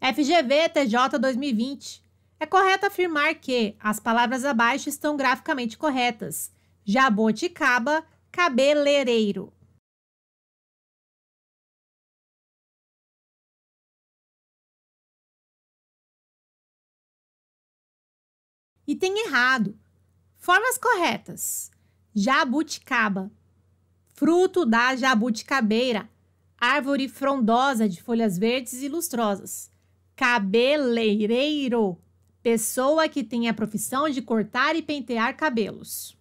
FGV TJ 2020. É correto afirmar que as palavras abaixo estão graficamente corretas. Jaboticaba, cabeleireiro. E tem errado. Formas corretas. Jabuticaba. Fruto da jabuticabeira. Árvore frondosa de folhas verdes e lustrosas. Cabeleireiro. Pessoa que tem a profissão de cortar e pentear cabelos.